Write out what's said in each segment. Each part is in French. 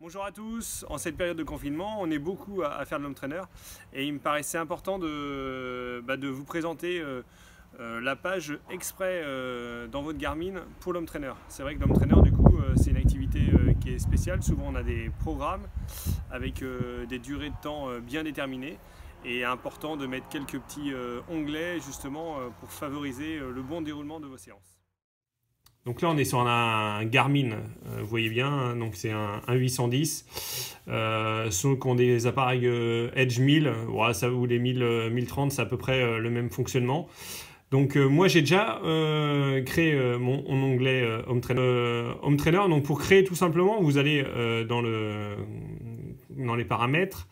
Bonjour à tous, en cette période de confinement, on est beaucoup à, faire de l'homme et il me paraissait important de, bah, vous présenter euh, euh, la page exprès euh, dans votre Garmin pour l'homme trainer. C'est vrai que l'homme trainer du coup c'est une activité qui est spéciale, souvent on a des programmes avec des durées de temps bien déterminées et important de mettre quelques petits onglets justement pour favoriser le bon déroulement de vos séances. Donc là, on est sur un, Garmin, euh, vous voyez bien, hein, donc c'est un, 810. Euh, sauf qu'on qui des appareils euh, Edge 1000 ça, ou les 1000, 1030, c'est à peu près le même fonctionnement. Donc moi, j'ai déjà créé mon, onglet Home Trainer. donc pour créer tout simplement, vous allez dans, le, dans les paramètres.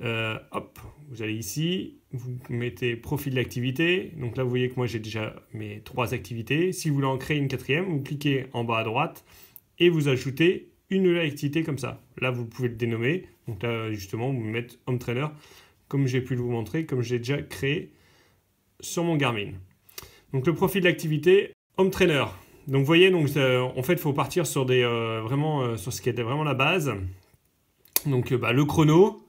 hop, vous allez ici, vous mettez profil d'activité. Donc là, vous voyez que moi, j'ai déjà mes trois activités. Si vous voulez en créer une quatrième, vous cliquez en bas à droite et vous ajoutez une nouvelle activité comme ça. Là, vous pouvez le dénommer. Donc là, justement, vous mettez Home Trainer, comme j'ai pu vous montrer, comme j'ai déjà créé sur mon Garmin. Donc le profil d'activité Home Trainer. Donc vous voyez, donc, euh, en fait, il faut partir sur, des, euh, vraiment, euh, sur ce qui était vraiment la base. Donc bah, le chrono,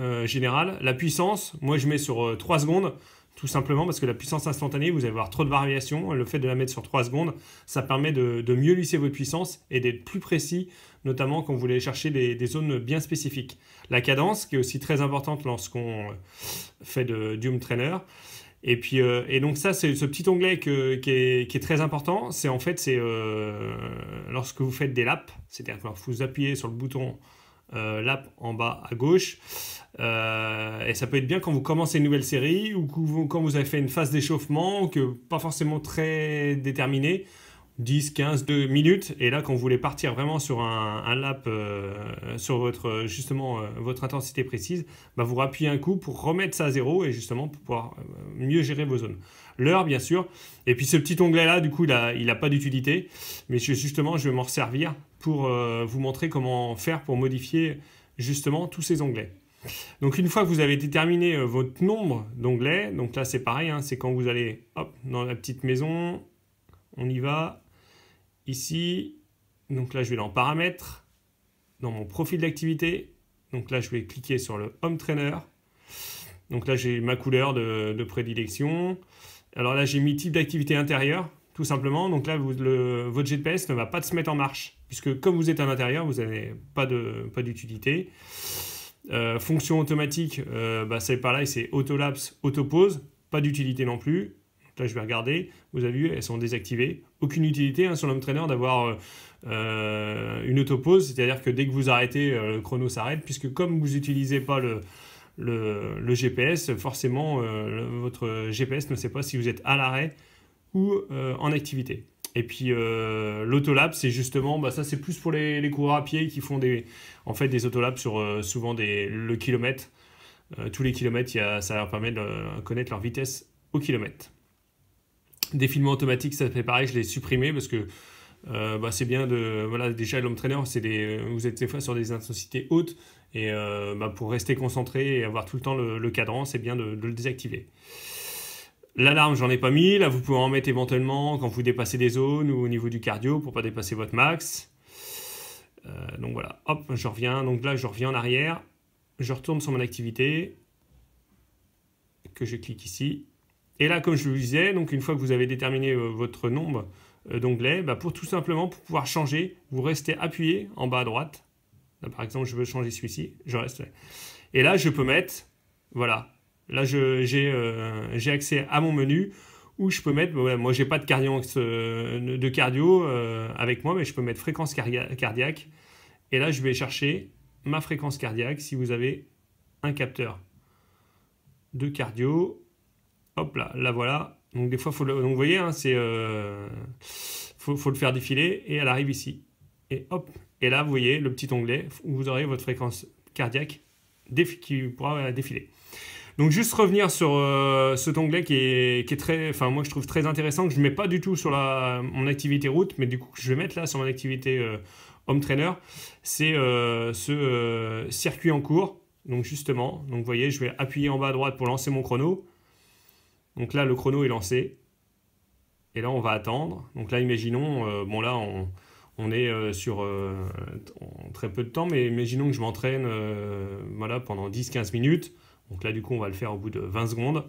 euh, général La puissance, moi je mets sur 3 euh, secondes, tout simplement parce que la puissance instantanée, vous allez avoir trop de variations. Le fait de la mettre sur 3 secondes, ça permet de, mieux lisser votre puissance et d'être plus précis, notamment quand vous voulez chercher des, zones bien spécifiques. La cadence, qui est aussi très importante lorsqu'on euh, fait de, du trainer. Et puis et donc ça c'est ce petit onglet que, qui, est, très important. C'est en fait c'est lorsque vous faites des laps, c'est-à-dire que vous appuyez sur le bouton euh, l'app en bas à gauche. Euh, et ça peut être bien quand vous commencez une nouvelle série ou quand vous avez fait une phase d'échauffement, que pas forcément très déterminée, 10, 15, 2 minutes. Et là, quand vous voulez partir vraiment sur un, lap, euh, sur votre, justement, euh, votre intensité précise, bah, vous rappuyez un coup pour remettre ça à zéro et justement pour pouvoir mieux gérer vos zones. L'heure, bien sûr. Et puis ce petit onglet-là, du coup, il n'a pas d'utilité. Mais justement, je vais m'en servir pour euh, vous montrer comment faire pour modifier justement tous ces onglets. Donc une fois que vous avez déterminé euh, votre nombre d'onglets, donc là c'est pareil, hein, c'est quand vous allez hop, dans la petite maison, on y va, ici, donc là je vais dans paramètres, dans mon profil d'activité, donc là je vais cliquer sur le home trainer, donc là j'ai ma couleur de, prédilection, alors là j'ai mis type d'activité intérieure, tout simplement. Donc là, vous, le, votre GPS ne va pas se mettre en marche, puisque comme vous êtes à l'intérieur, vous n'avez pas d'utilité. Pas euh, fonction automatique, euh, bah, c'est pareil, c'est autolapse, autopause, pas d'utilité non plus. là, je vais regarder, vous avez vu, elles sont désactivées. Aucune utilité hein, sur l'homme trainer d'avoir euh, euh, une autopause, c'est-à-dire que dès que vous arrêtez, euh, le chrono s'arrête, puisque comme vous n'utilisez pas le, le, GPS, forcément, votre GPS ne sait pas si vous êtes à l'arrêt euh, en activité. Et puis euh, l'autolab, c'est justement, bah, ça c'est plus pour les, coureurs à pied qui font des, en fait, des autolabs sur euh, souvent des, le kilomètre. Euh, tous les kilomètres, ça leur permet de connaître leur vitesse au kilomètre. défilement automatique ça fait pareil, je l'ai supprimé parce que bah, c'est bien de. Voilà, déjà l'homme trainer, des, vous êtes des fois sur des intensités hautes et bah, pour rester concentré et avoir tout le temps le, cadran, c'est bien de, le désactiver. L'alarme, j'en ai pas mis. Là, vous pouvez en mettre éventuellement quand vous dépassez des zones ou au niveau du cardio pour pas dépasser votre max. Euh, donc voilà, hop, je reviens. Donc là, je reviens en arrière. Je retourne sur mon activité que je clique ici. Et là, comme je vous disais, donc une fois que vous avez déterminé euh, votre nombre euh, d'onglets, bah, pour tout simplement pouvoir changer, vous restez appuyé en bas à droite. par exemple, je veux changer celui-ci, je reste. Et là, je peux mettre, voilà, Là, euh, j'ai accès à mon menu où je peux mettre, moi j'ai pas de cardio, euh, de cardio euh, avec moi, mais je peux mettre fréquence cardiaque. Et là, je vais chercher ma fréquence cardiaque si vous avez un capteur de cardio. Hop là, la voilà. Donc des fois, faut vous voyez, hein, c'est faut, le faire défiler et elle arrive ici. Et hop, et là, vous voyez le petit onglet où vous aurez votre fréquence cardiaque qui pourra défiler. Donc juste revenir sur ce euh, cet onglet qui est, très, enfin moi je trouve très intéressant, que je ne mets pas du tout sur mon activité route, mais du coup que je vais mettre là sur mon activité homme euh, home trainer, c'est euh, ce circuit en cours. Donc justement, donc vous voyez, je vais appuyer en bas à droite pour lancer mon chrono. Donc là, le chrono est lancé. Et là, on va attendre. Donc là, imaginons, bon là, on, on est sur très peu de temps, mais imaginons que je m'entraîne voilà, pendant 10-15 minutes. Donc là, du coup, on va le faire au bout de 20 secondes.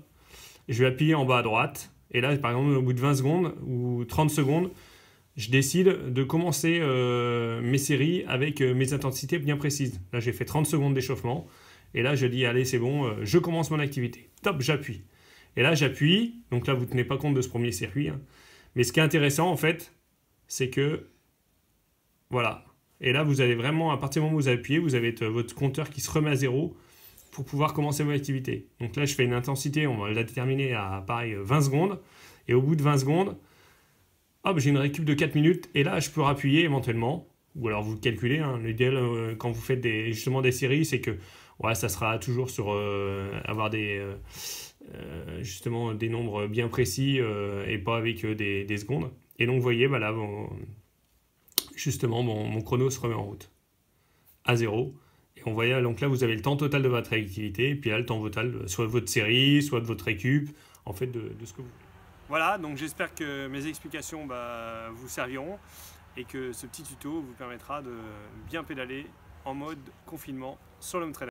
Je vais appuyer en bas à droite. Et là, par exemple, au bout de 20 secondes ou 30 secondes, je décide de commencer euh, mes séries avec euh, mes intensités bien précises. Là, j'ai fait 30 secondes d'échauffement. Et là, je dis, allez, c'est bon, euh, je commence mon activité. Top, j'appuie. Et là, j'appuie. Donc là, vous ne tenez pas compte de ce premier circuit. Hein. Mais ce qui est intéressant, en fait, c'est que, voilà. Et là, vous allez vraiment, à partir du moment où vous appuyez, vous avez votre compteur qui se remet à zéro pour pouvoir commencer mon activité. Donc là, je fais une intensité, on va la déterminer à pareil 20 secondes. Et au bout de 20 secondes, hop, j'ai une récup de 4 minutes. Et là, je peux rappuyer éventuellement. Ou alors vous calculez. Hein, L'idéal, euh, quand vous faites des, justement des séries, c'est que ouais, ça sera toujours sur euh, avoir des, euh, justement des nombres bien précis et pas avec des, secondes. Et donc, vous voyez, bah justement, mon, mon chrono se remet en route. À zéro. Et on voyait, donc là, vous avez le temps total de votre activité, et puis là, le temps total, euh, soit de votre série, soit de votre récup, en fait, de, ce que vous Voilà, donc j'espère que mes explications bah, vous serviront et que ce petit tuto vous permettra de bien pédaler en mode confinement sur l'homme trader.